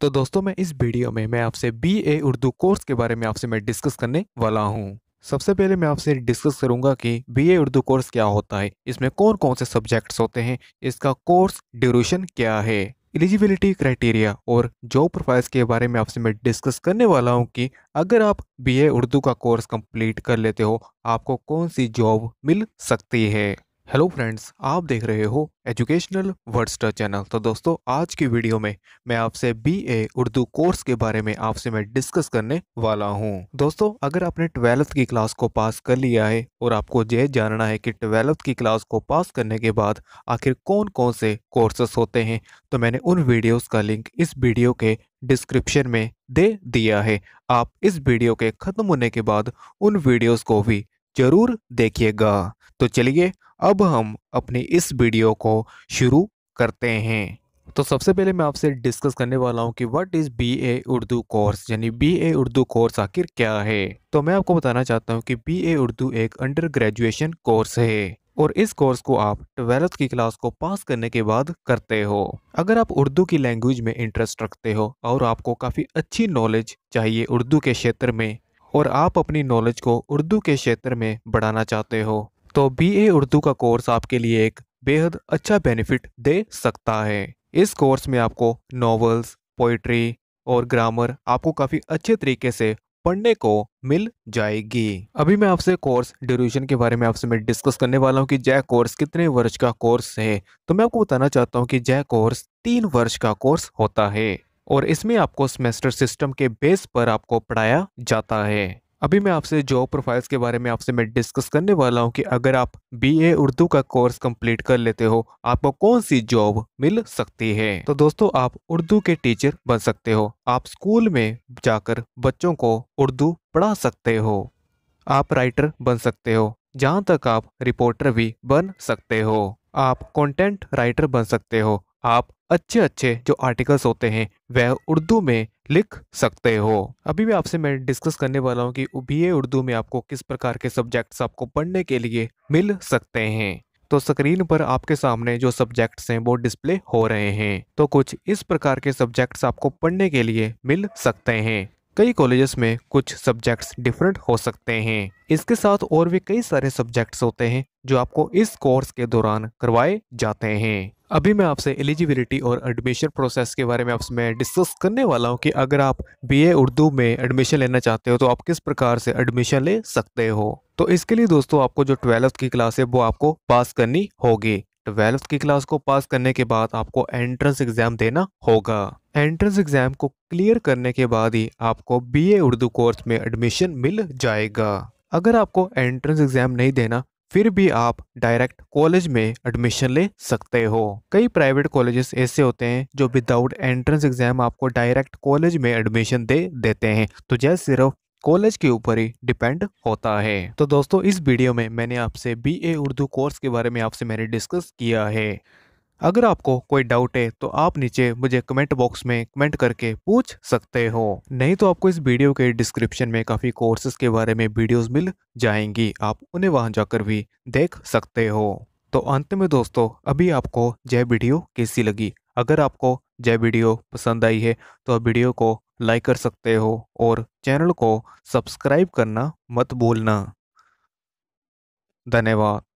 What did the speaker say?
तो दोस्तों मैं इस वीडियो में मैं आपसे बी ए उर्दू कोर्स के बारे में आपसे मैं डिस्कस करने वाला हूँ सबसे पहले मैं आपसे डिस्कस करूंगा कि बीए उर्दू कोर्स क्या होता है इसमें कौन कौन से सब्जेक्ट्स होते हैं इसका कोर्स ड्यूरेशन क्या है एलिजिबिलिटी क्राइटेरिया और जॉब प्रोफाइल्स के बारे में आपसे मैं डिस्कस करने वाला हूं कि अगर आप बीए उर्दू का कोर्स कंप्लीट कर लेते हो आपको कौन सी जॉब मिल सकती है हेलो फ्रेंड्स आप देख रहे हो एजुकेशनल वर्डस्टर चैनल तो दोस्तों आज की वीडियो में मैं आपसे बीए उर्दू कोर्स के बारे में आपसे मैं डिस्कस करने वाला हूं दोस्तों अगर आपने ट्वेल्थ की क्लास को पास कर लिया है और आपको यह जानना है कि ट्वेल्थ की क्लास को पास करने के बाद आखिर कौन कौन से कोर्सेस होते हैं तो मैंने उन वीडियोज़ का लिंक इस वीडियो के डिस्क्रिप्शन में दे दिया है आप इस वीडियो के ख़त्म होने के बाद उन वीडियोज़ को भी ज़रूर देखिएगा तो चलिए अब हम अपने इस वीडियो को शुरू करते हैं तो सबसे पहले मैं आपसे डिस्कस करने वाला हूँ कि what is B A Urdu course यानी बी ए उर्दू कोर्स आखिर क्या है तो मैं आपको बताना चाहता हूँ कि बी ए उर्दू एक अंडर ग्रेजुएशन कोर्स है और इस कोर्स को आप ट्वेल्थ की क्लास को पास करने के बाद करते हो अगर आप उर्दू की लैंग्वेज में इंटरेस्ट रखते हो और आपको काफ़ी अच्छी नॉलेज चाहिए उर्दू के क्षेत्र में और आप अपनी नॉलेज को उर्दू के क्षेत्र में बढ़ाना चाहते हो तो ए उर्दू का कोर्स आपके लिए एक बेहद अच्छा बेनिफिट दे सकता है इस कोर्स में आपको नॉवेल्स पोइट्री और ग्रामर आपको काफ़ी अच्छे तरीके से पढ़ने को मिल जाएगी अभी मैं आपसे कोर्स ड्यूरेशन के बारे में आपसे मैं डिस्कस करने वाला हूँ कि जय कोर्स कितने वर्ष का कोर्स है तो मैं आपको बताना चाहता हूँ कि जय कोर्स तीन वर्ष का कोर्स होता है और इसमें आपको सेमेस्टर सिस्टम के बेस पर आपको पढ़ाया जाता है अभी मैं आपसे जॉब प्रोफाइल्स के बारे में आपसे मैं डिस्कस करने वाला हूं कि अगर आप बीए उर्दू का कोर्स कंप्लीट कर लेते हो आपको कौन सी जॉब मिल सकती है तो दोस्तों आप उर्दू के टीचर बन सकते हो आप स्कूल में जाकर बच्चों को उर्दू पढ़ा सकते हो आप राइटर बन सकते हो जहाँ तक आप रिपोर्टर भी बन सकते हो आप कंटेंट राइटर बन सकते हो आप अच्छे अच्छे जो आर्टिकल्स होते हैं वह उर्दू में लिख सकते हो अभी मैं आपसे मैं डिस्कस करने वाला हूँ कि बी उर्दू में आपको किस प्रकार के सब्जेक्ट्स आपको पढ़ने के लिए मिल सकते हैं तो स्क्रीन पर आपके सामने जो सब्जेक्ट्स हैं वो डिस्प्ले हो रहे हैं तो कुछ इस प्रकार के सब्जेक्ट्स आपको पढ़ने के लिए मिल सकते हैं कई कॉलेजेस में कुछ सब्जेक्ट्स डिफरेंट हो सकते हैं इसके साथ और भी कई सारे सब्जेक्ट्स होते हैं जो आपको इस कोर्स के दौरान करवाए जाते हैं अभी मैं आपसे एलिजिबिलिटी और एडमिशन प्रोसेस के बारे में आपसे डिस्कस करने वाला हूँ कि अगर आप बीए उर्दू में एडमिशन लेना चाहते हो तो आप किस प्रकार से एडमिशन ले सकते हो तो इसके लिए दोस्तों आपको जो ट्वेल्थ की क्लास है वो आपको पास करनी होगी ट्वेल्थ की क्लास को पास करने के बाद आपको एंट्रेंस एग्जाम देना होगा एंट्रेंस एग्जाम को क्लियर करने के बाद ही आपको बीए उर्दू कोर्स में एडमिशन मिल जाएगा अगर आपको एंट्रेंस एग्जाम नहीं देना फिर भी आप डायरेक्ट कॉलेज में एडमिशन ले सकते हो कई प्राइवेट कॉलेजेस ऐसे होते हैं जो विदाउट एंट्रेंस एग्जाम आपको डायरेक्ट कॉलेज में एडमिशन दे देते हैं तो जैसे सिर्फ कॉलेज के ऊपर ही डिपेंड होता है तो दोस्तों इस वीडियो में मैंने आपसे ए उर्दू कोर्स के बारे में आपसे मैंने डिस्कस किया है अगर आपको कोई डाउट है तो आप नीचे मुझे कमेंट बॉक्स में कमेंट करके पूछ सकते हो नहीं तो आपको इस वीडियो के डिस्क्रिप्शन में काफ़ी कोर्सेज के बारे में वीडियोस मिल जाएंगी आप उन्हें वहां जाकर भी देख सकते हो तो अंत में दोस्तों अभी आपको जय वीडियो कैसी लगी अगर आपको जय वीडियो पसंद आई है तो वीडियो को लाइक कर सकते हो और चैनल को सब्सक्राइब करना मत भूलना धन्यवाद